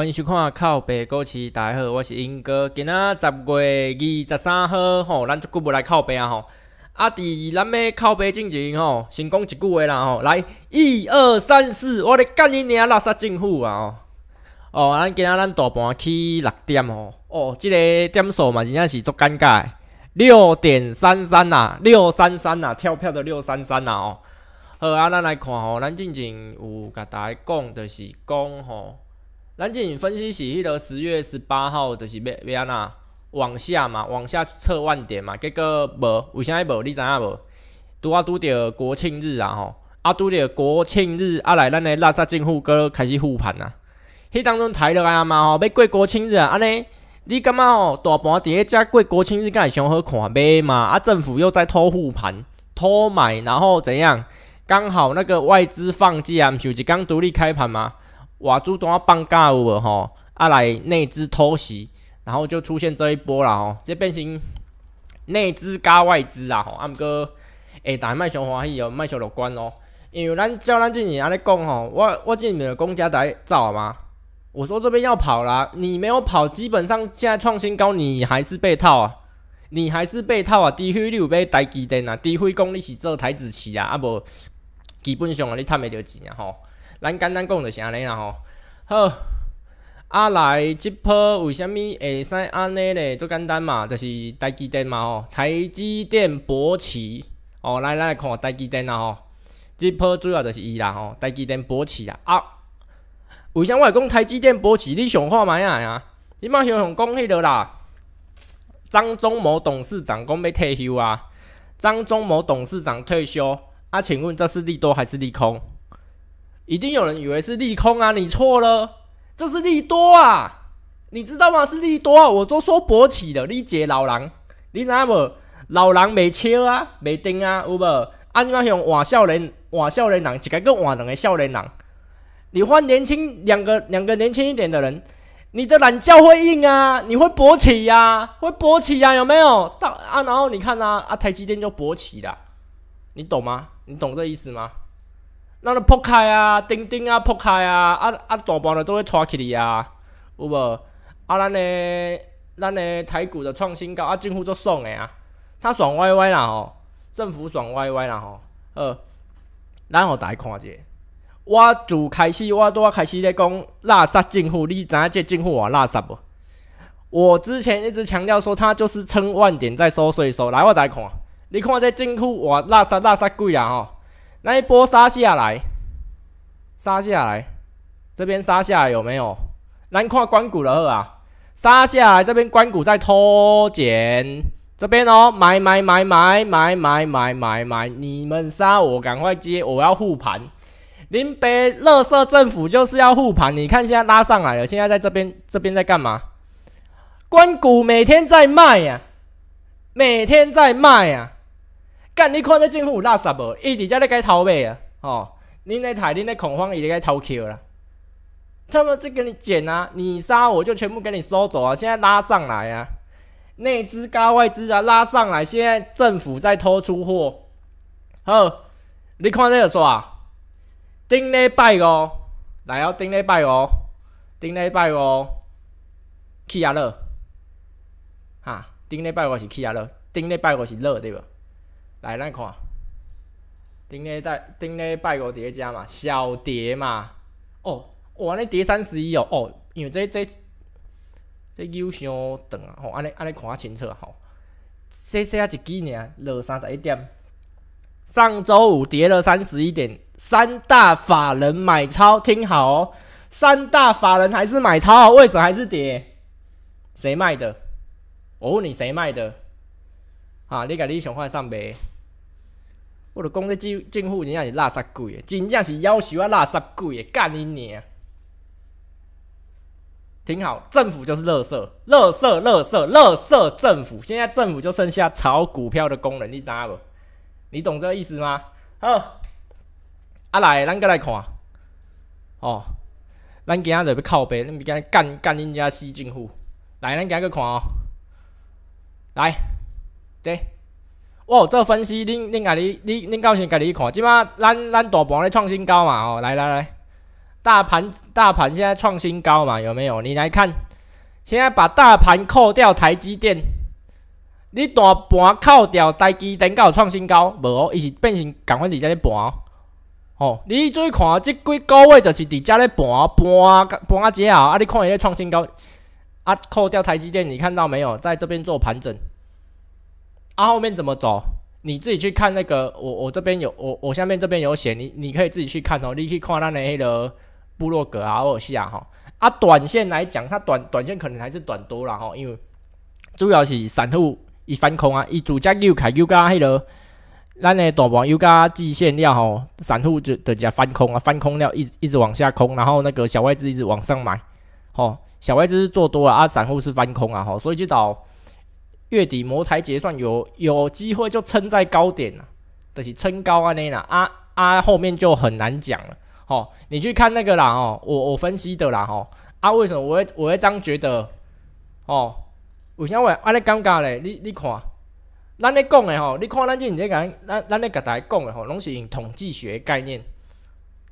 欢迎收看《叩北故事》，大家好，我是英哥。今仔十月二十三号吼，咱即久要来叩北啊吼。啊，伫咱要叩背之前吼，先讲一句话啦吼，来一二三四，我来干你娘垃圾政府啊吼！哦，咱今仔咱大盘起六点吼，哦，即个点数嘛，真正是足尴尬，六点三三呐，六三三呐，跳票的六三三呐哦。好啊，咱来看吼，咱进前有甲大家讲，就是讲吼。咱进行分析是迄个十月十八号，就是要要安哪往下嘛，往下测万点嘛，结果无，为啥无？你知影无？拄阿拄着国庆日啊吼，啊拄着国庆日，啊来咱的垃圾政府哥开始护盘啊。迄当中台咧阿嘛吼，要过国庆日啊，安尼你感觉吼，大盘伫咧遮过国庆日敢会上好看买嘛？啊政府又在托护盘、托买，然后怎样？刚好那个外资放气啊，唔就一工独立开盘嘛？哇！主都放假有无吼，啊来内资偷袭，然后就出现这一波啦吼，这变成内资加外资啊吼。过哥，逐但卖上欢喜哦，卖上乐观哦，因为咱照咱之前安尼讲吼，我我这里面的公家台走嘛，我说这边要跑啦，你没有跑，基本上现在创新高，你还是被套啊，你还是被套啊。除非你有买台积电啊，除非讲你是做台子棋啊，啊无基本上啊你趁袂着钱啊吼。咱简单讲就是安尼啦吼，好，啊来，即普为虾物会使安尼咧？做简单嘛，就是台积电嘛吼，台积电博起哦，来，来来看台积电啦吼，即普主要就是伊啦吼，台积电博起啊，啊，为虾我会讲台积电博起，你上看觅啊呀，你嘛想上讲迄落啦，张忠谋董事长讲要退休啊，张忠谋董事长退休啊，请问这是利多还是利空？一定有人以为是利空啊，你错了，这是利多啊，你知道吗？是利多，我都说勃起的，力姐老狼，你知道不？老狼没笑啊，没癫啊，有无？啊，你妈像换少年人，换少年人，一个佫换两个少年人，你换年轻两个两个年轻一点的人，你的懒觉会硬啊，你会勃起呀，会勃起呀，有没有？到啊，然后你看啊，啊，台积电就勃起的，你懂吗？你懂这意思吗？咱都扑开啊，钉钉啊，扑开啊，啊啊，大盘的都会拖起去啊，有无？啊，咱的咱的台股就创新高啊，政府就爽诶啊，他爽歪歪啦吼，政府爽歪歪啦吼，呃，咱互大家看者，我自开始我拄啊开始咧讲垃圾政府，你知影这政府偌垃圾无？我之前一直强调说，他就是趁万点在收税收，来我大家看，你看这政府偌垃圾垃圾鬼啊吼！那一波杀下来，杀下来，这边杀下来有没有？难跨关谷了啊！杀下来，这边关谷在拖减，这边哦，买买买买买买买买买，你们杀我，赶快接，我要护盘。林北热色政府就是要护盘，你看现在拉上来了，现在在这边，这边在干嘛？关谷每天在卖呀，每天在卖呀。你看这政府垃圾无？伊伫在咧该偷卖啊！哦，恁咧台，恁咧恐慌，伊在该偷抢啦！他们在给你捡啊！你杀我就全部给你收走啊！现在拉上来啊！内资加外资啊，拉上来！现在政府在偷出货。好，你看这个啊，顶礼拜五来哦，顶礼拜五，顶礼拜五，起啊乐，啊，顶礼拜五是起啊乐，顶礼拜五是乐对吧？来，咱看，顶日在顶礼拜伫蝶遮嘛，小蝶嘛，哦，哇，那跌三十一哦，哦，因为这这这又相长啊，吼，安尼安尼看啊清楚吼，细细啊一几年落三十一点，上周五跌了三十一点，三大法人买超，听好哦，三大法人还是买超，为什么还是跌？谁卖的？我问你谁卖的？啊，你甲你想看上边？我就讲即政政府真正是垃圾鬼，真正是要求啊，垃圾鬼干你娘！挺好。政府就是垃圾，垃圾，垃圾，垃圾政府。现在政府就剩下炒股票的功能，你知无？你懂这意思吗？好，啊来，咱搁来看，哦，咱今仔日要靠背，恁仔干干恁家死政府。来，咱今个看哦，来，这。哦，这分析恁恁家己恁恁到时家己看，即马咱咱大盘咧创新高嘛哦，来来来，大盘大盘现在创新高嘛，有没有？你来看，现在把大盘扣掉台积电，你大盘扣掉台积电到创新高无？伊是变成赶快伫遮咧盘哦。哦，你意看即几个位就是伫遮咧盘盘啊盘啊之后，啊你看伊咧创新高，啊扣掉台积电，你看到没有？在这边做盘整。啊，后面怎么走？你自己去看那个，我我这边有，我我下面这边有写，你你可以自己去看哦。你可以看那那黑的部落格啊，是啊哈。啊，短线来讲，它短短线可能还是短多了哈，因为主要是散户一翻空啊，一主家又开加黑了，那那大盘又加季限量吼，散户就直接翻空啊，翻空了，一一直往下空，然后那个小外资一直往上买，吼，小外资是做多了啊散户是翻空啊，吼，所以就导。月底茅台结算有有机会就撑在高点了，就是撑高安尼啦，啊啊后面就很难讲了。哦，你去看那个啦，哦，我我分析的啦，吼，啊为什么我我会这样觉得，哦，为什么安尼尴尬嘞？你你看，咱咧讲的吼，你看咱这人咧讲，咱咱咧甲台讲的吼，拢是用统计学概念。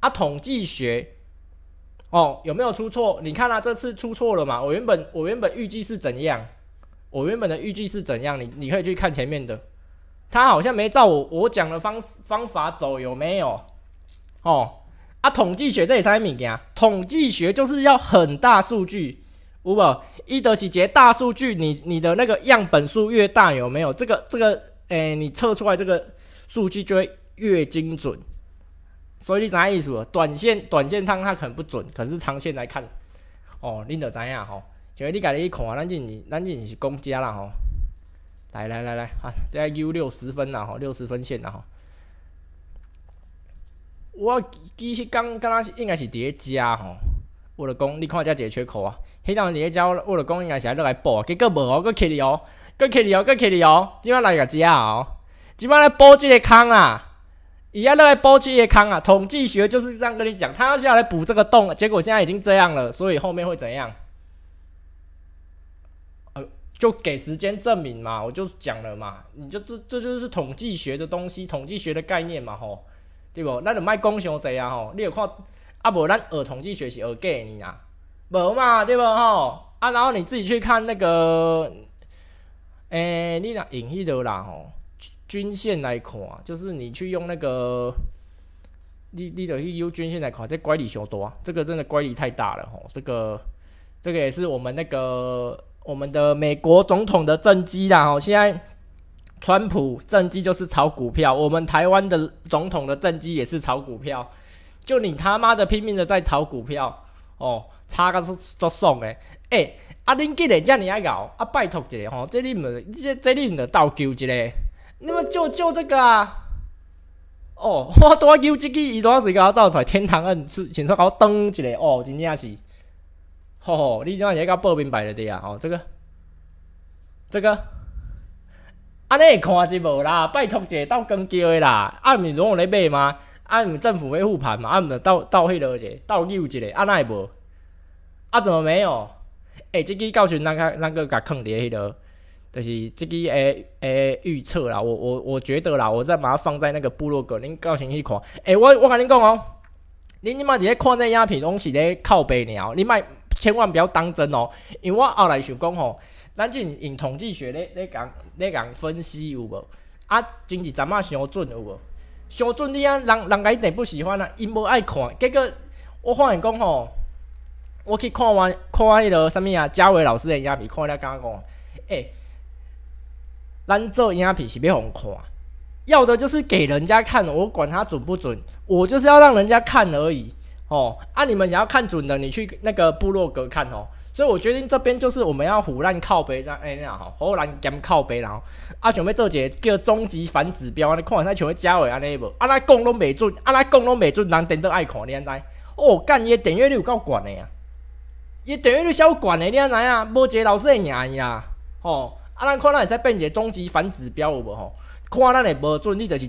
啊，统计学，哦，有没有出错？你看他这次出错了嘛？我原本我原本预计是怎样？我原本的预计是怎样？你你可以去看前面的，他好像没照我我讲的方方法走，有没有？哦，啊，统计学这也是敏感啊，统计学就是要很大数据，唔不一的起结大数据，你你的那个样本数越大，有没有？这个这个，哎，你测出来这个数据就会越精准。所以知样意思短线短线它它可能不准，可是长线来看，哦，拎得怎样吼？就你家己去看咱就是咱即是是攻啦吼！来来来来啊，这 U 六十分啦吼，六十分线啦吼。我其实刚刚才是应该是伫咧遮吼，我著讲你看遮一个缺口啊，迄当伫咧遮，我著讲应该是落来补结果无哦，佫起里哦，佫起里哦，佫起里哦，即摆来个遮哦，即摆来补即个空啊，伊啊来补即个空啊，统计学就是这样跟你讲，他要下来补这个洞，结果现在已经这样了，所以后面会怎样？就给时间证明嘛，我就讲了嘛，你就这这就是统计学的东西，统计学的概念嘛吼，对不？那就卖攻熊贼啊吼，你有看啊，无咱儿统计学习而给你啊，无嘛，对不吼？啊，然后你自己去看那个，诶，你那用迄的啦吼，均线来看，就是你去用那个，你你的去用均线来看，这乖离熊多，这个真的乖离太大了吼，这个这个也是我们那个。我们的美国总统的政绩啦，哦，现在川普政绩就是炒股票。我们台湾的总统的政绩也是炒股票，就你他妈的拼命的在炒股票，哦，差个是都送诶。诶，啊恁今日叫你来搞，啊拜托一个吼，这你们这这你唔著斗救一个，你们救救这个啊。哦，我多救一个，伊哪时间斗出天堂按出，先出我登一个哦，真正是。吼，吼，你怎啊？一个报名排了对啊？吼，这个，这个，安尼看就无啦。拜托者到刚叫诶啦，啊毋是拢有咧卖吗？啊毋政府要护盘嘛？啊毋到到迄落者，到救一个，安会无？啊，怎么没有？哎，即个告诉那个那个个坑爹迄落。就是这个诶诶预测啦。我我我觉得啦，我再把它放在那个部落格，恁告诉去看。诶，我我跟恁讲哦，恁即嘛直接看那影片拢是咧靠背猫。你莫。千万不要当真哦，因为我后来想讲吼，咱就用统计学咧咧讲咧讲分析有无？啊，经济怎么想准有无？想准你啊，人人家一定不喜欢啊，因无爱看。结果我发现讲吼，我去看完看完迄落啥物啊？佳伟老师的影片，看完咧讲讲，哎，咱做影片是别互看，要的就是给人家看，我管他准不准，我就是要让人家看而已。哦，啊！你们想要看准的，你去那个部落格看哦。所以我决定这边就是我们要虎烂靠背，这样哎那样吼，虎兰兼靠背然后啊，想要做一个叫终极反指标，你看下像要加教的安尼无？啊，咱讲拢袂准，啊，咱讲拢袂准，人点都爱看你安在？哦，干耶？等于率有够悬的呀？伊等于率小管的，你安怎样？无一个老师会赢安啊，吼，啊，咱看咱会使变一个终极反指标有无吼？看咱的无准，你就是。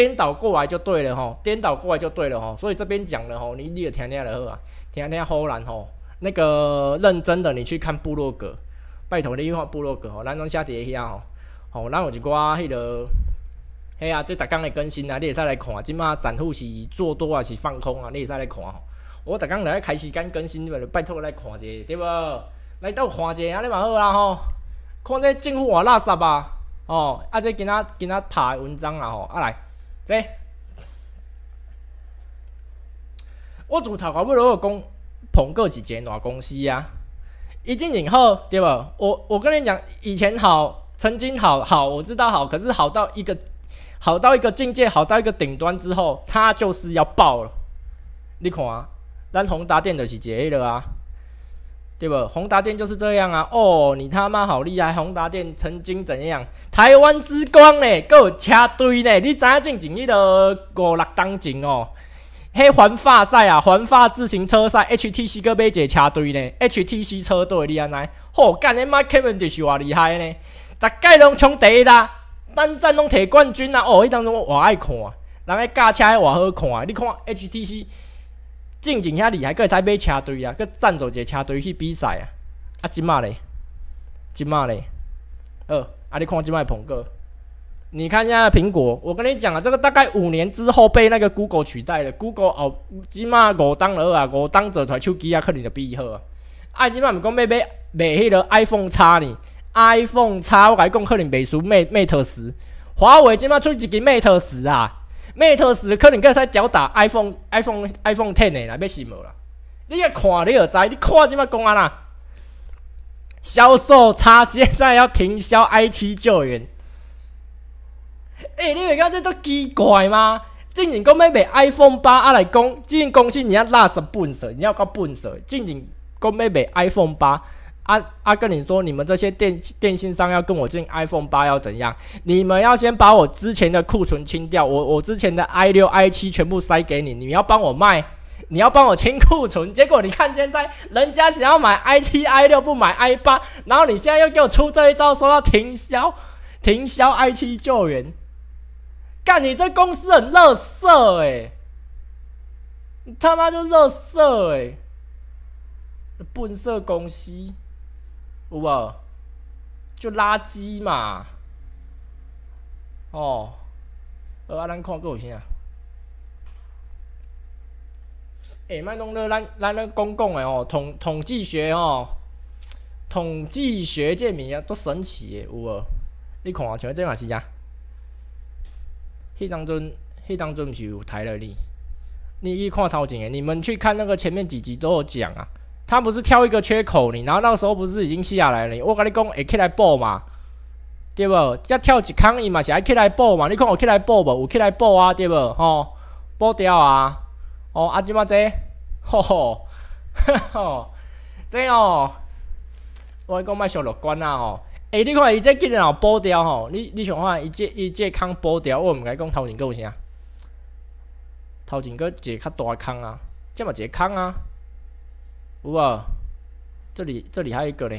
颠倒过来就对了吼，颠倒过来就对了吼。所以这边讲了吼，你你也听听了好啊，听听好然吼，那个认真的你去看部落格，拜托你去看部落格吼。咱拢下伫去啊吼，咱有一寡迄个，嘿啊，这逐工的更新啊，你会使来看啊。今嘛散户是做多啊，是放空啊，你会使来看吼。我逐工来开时间更新，你拜托来看者，对无？来倒看者，啊，你嘛好啦吼。看这政府啊，垃圾啊哦，啊这今仔今仔拍的文章啊吼，啊来。即，我从头到不如果讲，鹏哥是一个哪公司啊？以前好对吧？我我跟你讲，以前好，曾经好好，我知道好，可是好到一个，好到一个境界，好到一个顶端之后，它就是要爆了。你看，啊，咱宏达电就是一了啊。对不，宏达电就是这样啊！哦，你他妈好厉害！宏达电曾经怎样？台湾之光嘞，有车队呢？你知影正经你得五六登城哦，迄环法赛啊，环法自行车赛，HTC 个一个车队呢 h t c 车队你安尼吼，干恁妈 Kevin 就是偌厉害呢？逐届拢冲第一啦，单站拢摕冠军啦。哦，迄当中我爱看，人个架车也偌好看，你看 HTC。进进遐厉害，阁会使买车队啊，阁赞助者车队去比赛啊。啊，即卖咧，即卖咧，好啊，你看即卖鹏哥，你看一下苹果，我跟你讲啊，这个大概五年之后被那个 Google 取代了。Google 哦，即卖五当了啊，五当者台手机啊，可能就比伊好啊。啊，即卖毋讲买买买迄个 iPhone X 呢？iPhone X 我甲你讲，可能袂输 Mate Mate 十，华为即卖出一支 Mate 十啊。Mate 十可能会使吊打 iPhone，iPhone，iPhone Ten 诶啦，要死无啦！你一看，你就知，你看即卖讲安啦，销售差，现在要停销 i 七救援。哎，你袂感觉这都奇怪吗？竟前讲要卖 iPhone 八，啊来讲，竟前公司人家垃圾本色，你要搞本色，竟前讲要卖 iPhone 八。啊啊，跟你说你们这些电电信商要跟我进 iPhone 八要怎样？你们要先把我之前的库存清掉，我我之前的 i 六 i 七全部塞给你，你要帮我卖，你要帮我清库存。结果你看现在，人家想要买 i 七 i 六不买 i 八，然后你现在又给我出这一招，说要停销停销 i 七救援，干你这公司很色哎，你他妈就色哎，本色公司。有无？就垃圾嘛。哦。呃，啊，咱看够有啥？下摆弄了咱咱了公共的吼统统计学吼，统计学这物件都神奇的有无？你看像这嘛是啥？迄当阵迄当阵毋是有台了你？你去看头前的，你们去看那个前面几集都有讲啊。他不是跳一个缺口你，然后那个时候不是已经下来了，我跟你讲，会起来补嘛，对不？再跳一空伊嘛，是爱起来补嘛？你看有起来补无？有起来补啊，对不？吼，补掉啊，哦，阿舅妈这，吼吼，这哦，我讲卖小乐观啊哦，欸，你看伊这竟也有补掉吼，你你想看伊这伊这空补掉，我毋甲你讲头前有啥？头前个一个较大空啊，这嘛一个空啊。有无？这里这里还有一个呢，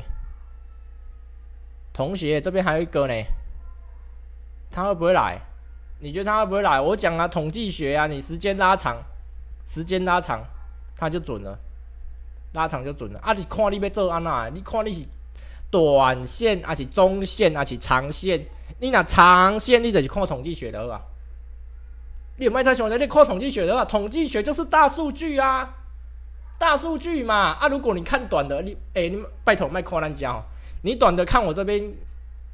同学这边还有一个呢，他会不会来？你觉得他会不会来？我讲啊，统计学啊，你时间拉长，时间拉长，他就准了，拉长就准了啊！你看你要做安那？你看你是短线还是中线还是长线？你那长线你就是看统计学的吧？你卖在想的你看统计学的啊！统计学就是大数据啊！大数据嘛啊！如果你看短的，你哎，你拜托卖看人家哦。你短的看我这边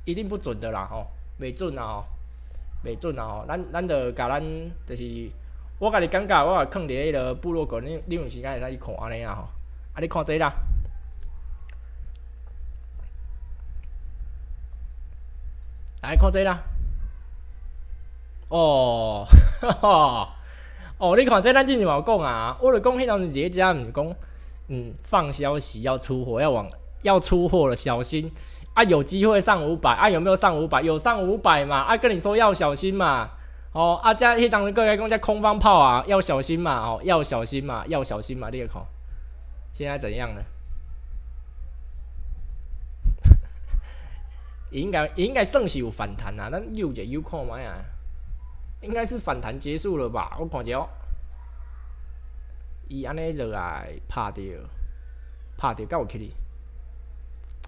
一定不准的啦哦，没准啦哦，没准啦哦。咱咱着甲咱就是，我甲你讲尬，我啊坑伫迄个部落格，你你有时间使去看安尼啊吼，啊你看这啦，来看这啦，哦，哈哈。哦，你看这咱进，嘛有讲啊，我著讲，迄档是遮毋是讲，嗯，放消息要出货，要往要出货了，小心。啊，有机会上五百，啊有没有上五百？有上五百嘛？啊跟你说要小心嘛。哦，啊加迄档时个在讲遮空方炮啊，要小心嘛，哦，要小心嘛，要小心嘛，这看现在怎样呢？应该应该算是有反弹啊，咱悠者悠看卖啊。应该是反弹结束了吧？我看见，伊安尼落来拍着，拍掉够起哩。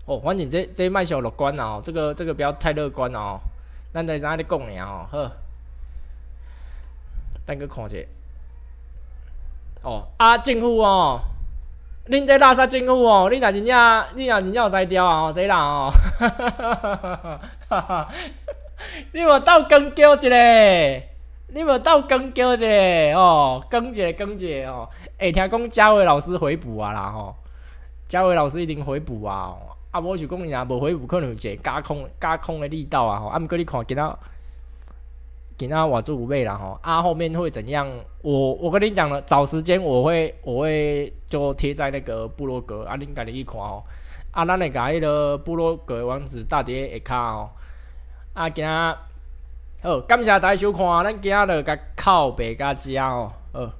哦，反正这这卖小乐观哦，这个这个不要太乐观哦。咱在啥哩讲呀？哦，呵，等去看者。哦啊，政府哦，恁这垃圾政府哦，恁也是要恁真正有才调啊？哦，这哈哈哈哈哈哈。你无到更一咧，你无到更一咧哦，更姐更姐哦，诶，听讲嘉伟老师回补啊啦吼，嘉伟老师一定回补啊，啊无是讲伊若无回补，可能有一个加空加空的力道啊吼，啊毋过你看今仔，今仔我做五倍啦吼，啊后面会怎样？我我跟你讲了，找时间我会我会就贴在那个部落格，啊，恁家己去看吼。啊咱会甲迄个部落格王子大跌一卡吼。啊，今仔好，感谢大家收看，咱今仔就个烤白加鸡哦，好。